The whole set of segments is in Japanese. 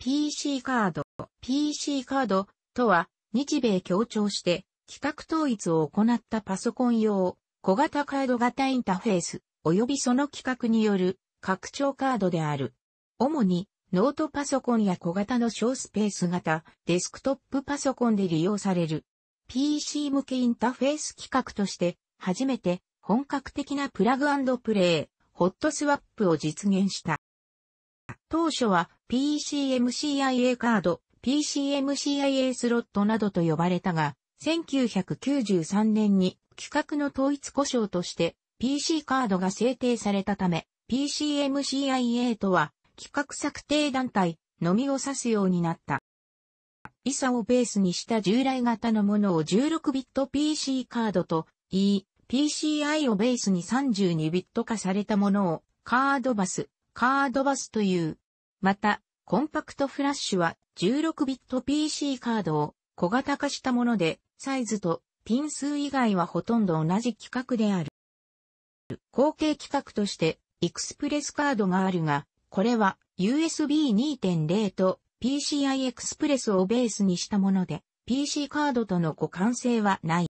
PC カード、PC カードとは日米協調して規格統一を行ったパソコン用小型カード型インタフェース及びその規格による拡張カードである。主にノートパソコンや小型の小スペース型デスクトップパソコンで利用される PC 向けインタフェース規格として初めて本格的なプラグプレイホットスワップを実現した。当初は PCMCIA カード、PCMCIA スロットなどと呼ばれたが、1993年に規格の統一故障として PC カードが制定されたため、PCMCIA とは規格策定団体のみを指すようになった。イサをベースにした従来型のものを16ビット PC カードと E、PCI をベースに32ビット化されたものをカードバス、カードバスというまた、コンパクトフラッシュは1 6ビット PC カードを小型化したもので、サイズとピン数以外はほとんど同じ規格である。後継規格として、エクスプレスカードがあるが、これは USB 2.0と PCI エクスプレスをベースにしたもので、PC カードとの互換性はない。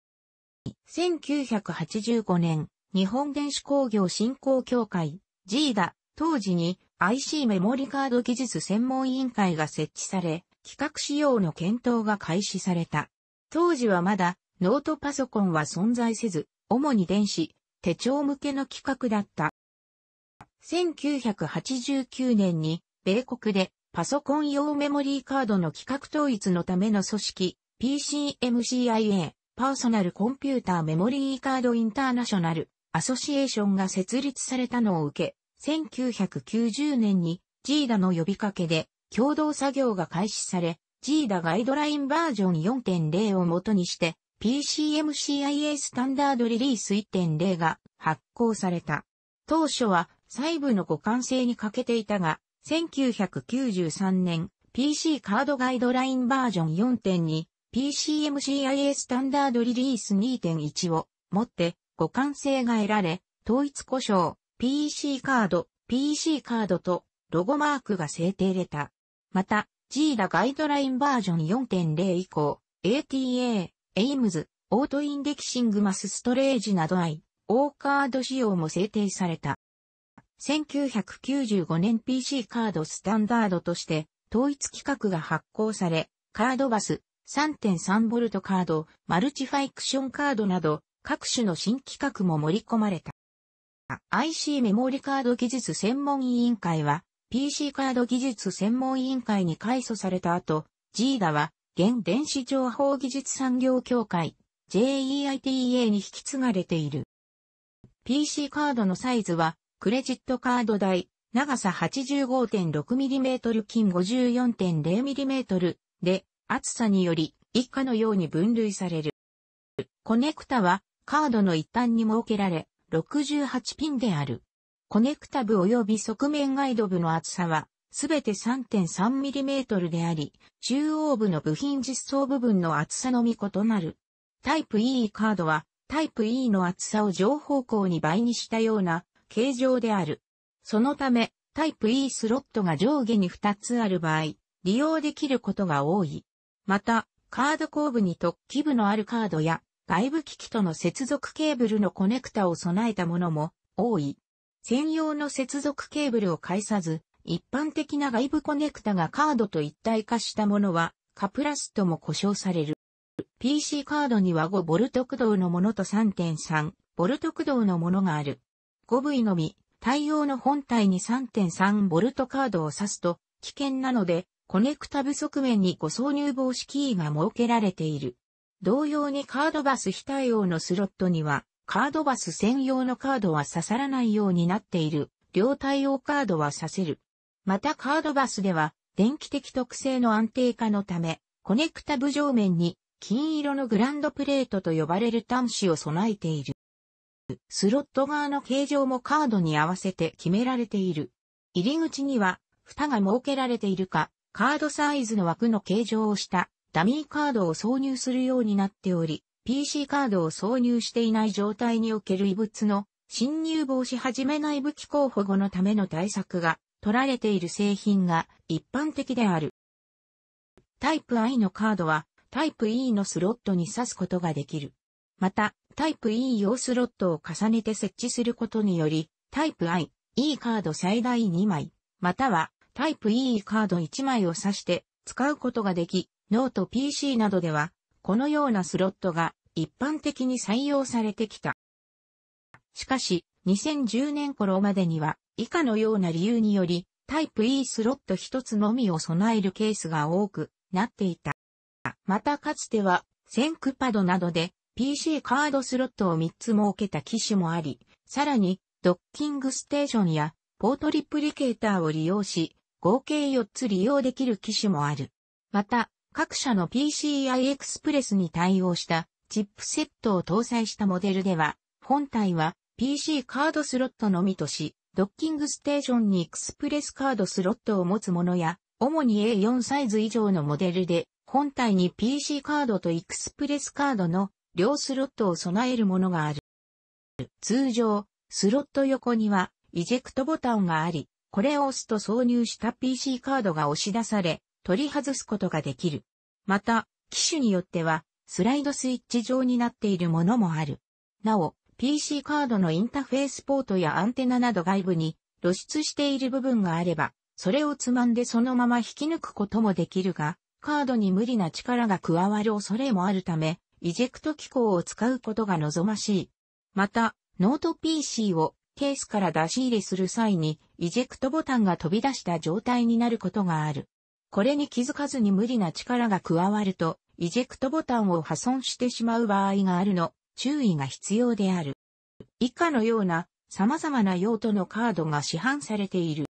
1985年、日本電子工業振興協会、G ー当時に IC メモリカード技術専門委員会が設置され、企画仕様の検討が開始された。当時はまだノートパソコンは存在せず、主に電子、手帳向けの企画だった。1989年に米国でパソコン用メモリーカードの企画統一のための組織 PCMCIA パーソナルコンピューターメモリーカードインターナショナルアソシエーションが設立されたのを受け、1990年にジーダの呼びかけで共同作業が開始され、ジーダガイドラインバージョン4.0をもとにして PCMCIA スタンダードリリース1.0が発行された。当初は細部の互換性に欠けていたが、1993年 PC カードガイドラインバージョン4.2 PCMCIA スタンダードリリース2.1をもって互換性が得られ、統一故障、PC カード、PC カードとロゴマークが制定れた。また、ジーダガイドラインバージョン4.0以降、ATA、AIMS、オートインデキシングマスストレージなど I、O カード仕様も制定された。1995年 PC カードスタンダードとして統一規格が発行され、カードバス、3.3V カード、マルチファイクションカードなど各種の新規格も盛り込まれた。IC メモリカード技術専門委員会は PC カード技術専門委員会に改組された後、GDA は現電子情報技術産業協会 JEITA に引き継がれている。PC カードのサイズはクレジットカード代、長さ 85.6mm 金 54.0mm で厚さにより以下のように分類される。コネクタはカードの一端に設けられ、68ピンである。コネクタ部及び側面ガイド部の厚さは、すべて 3.3mm であり、中央部の部品実装部分の厚さのみ異なる。タイプ E カードは、タイプ E の厚さを上方向に倍にしたような形状である。そのため、タイプ E スロットが上下に2つある場合、利用できることが多い。また、カード後部に突起部のあるカードや、外部機器との接続ケーブルのコネクタを備えたものも多い。専用の接続ケーブルを介さず、一般的な外部コネクタがカードと一体化したものは、カプラスとも呼称される。PC カードには 5V 駆動のものと 3.3V 駆動のものがある。5V のみ、対応の本体に 3.3V カードを挿すと危険なので、コネクタ部側面に誤挿入防止キーが設けられている。同様にカードバス非対応のスロットには、カードバス専用のカードは刺さらないようになっている、両対応カードは刺せる。またカードバスでは、電気的特性の安定化のため、コネクタ部上面に金色のグランドプレートと呼ばれる端子を備えている。スロット側の形状もカードに合わせて決められている。入り口には、蓋が設けられているか、カードサイズの枠の形状をしたダミーカードを挿入するようになっており、PC カードを挿入していない状態における異物の侵入防止はじめい武器候補後のための対策が取られている製品が一般的である。タイプ I のカードはタイプ E のスロットに挿すことができる。また、タイプ E 用スロットを重ねて設置することにより、タイプ I、E カード最大2枚、またはタイプ E カード1枚を挿して使うことができ、ノート PC などでは、このようなスロットが一般的に採用されてきた。しかし、2010年頃までには、以下のような理由により、タイプ E スロット一つのみを備えるケースが多くなっていた。またかつては、センクパドなどで PC カードスロットを3つ設けた機種もあり、さらに、ドッキングステーションやポートリプリケーターを利用し、合計4つ利用できる機種もある。また、各社の PCI Express に対応したチップセットを搭載したモデルでは、本体は PC カードスロットのみとし、ドッキングステーションにエクスプレスカードスロットを持つものや、主に A4 サイズ以上のモデルで、本体に PC カードとエクスプレスカードの両スロットを備えるものがある。通常、スロット横には、イジェクトボタンがあり、これを押すと挿入した PC カードが押し出され、取り外すことができる。また、機種によっては、スライドスイッチ状になっているものもある。なお、PC カードのインターフェースポートやアンテナなど外部に露出している部分があれば、それをつまんでそのまま引き抜くこともできるが、カードに無理な力が加わる恐れもあるため、イジェクト機構を使うことが望ましい。また、ノート PC をケースから出し入れする際にイジェクトボタンが飛び出した状態になることがある。これに気づかずに無理な力が加わると、イジェクトボタンを破損してしまう場合があるの、注意が必要である。以下のような様々な用途のカードが市販されている。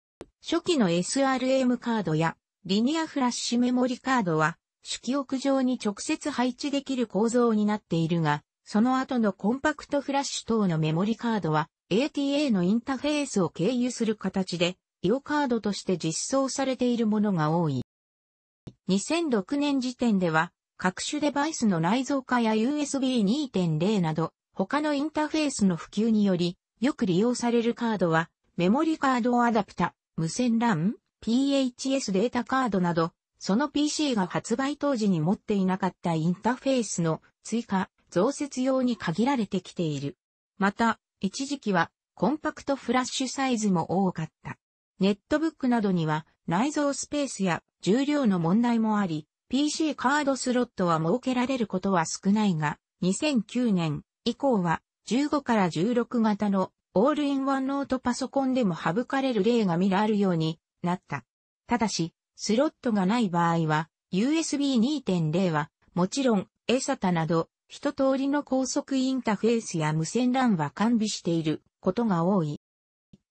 初期の SRM カードやリニアフラッシュメモリカードは主記憶上に直接配置できる構造になっているが、その後のコンパクトフラッシュ等のメモリカードは ATA のインターフェースを経由する形で、IO カードとして実装されているものが多い。2006年時点では、各種デバイスの内蔵化や USB 2.0など、他のインターフェースの普及により、よく利用されるカードは、メモリカードアダプタ、無線 LAN、PHS データカードなど、その PC が発売当時に持っていなかったインターフェースの追加、増設用に限られてきている。また、一時期はコンパクトフラッシュサイズも多かった。ネットブックなどには内蔵スペースや重量の問題もあり、PC カードスロットは設けられることは少ないが、2009年以降は15から16型のオールインワンノートパソコンでも省かれる例が見られるようになった。ただし、スロットがない場合は、USB 2.0は、もちろん、エサタなど、一通りの高速インタフェースや無線 LAN は完備していることが多い。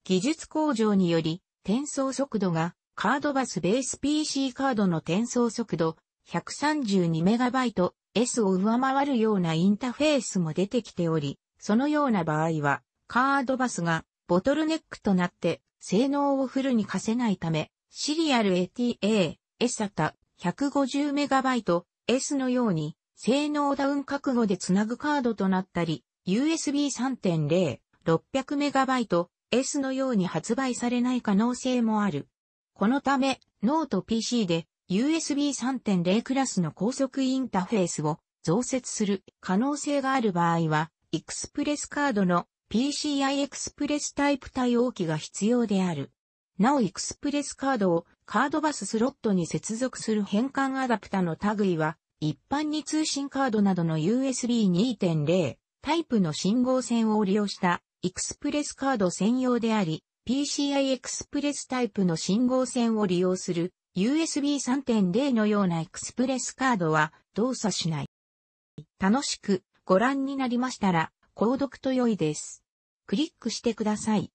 技術向上により、転送速度がカードバスベース PC カードの転送速度 132MB S を上回るようなインタフェースも出てきており、そのような場合は、カードバスがボトルネックとなって性能をフルに貸せないため、シリアル ATA、SATA 150MB S のように性能ダウン覚悟でつなぐカードとなったり、USB 3.0、600MB、S のように発売されない可能性もある。このため、ノート PC で USB 3.0クラスの高速インターフェースを増設する可能性がある場合は、エクスプレスカードの PCI エクスプレスタイプ対応機が必要である。なおエクスプレスカードをカードバススロットに接続する変換アダプタの類は一般に通信カードなどの USB 2.0タイプの信号線を利用したエクスプレスカード専用であり、PCI エクスプレスタイプの信号線を利用する USB 3.0のようなエクスプレスカードは動作しない。楽しくご覧になりましたら、購読と良いです。クリックしてください。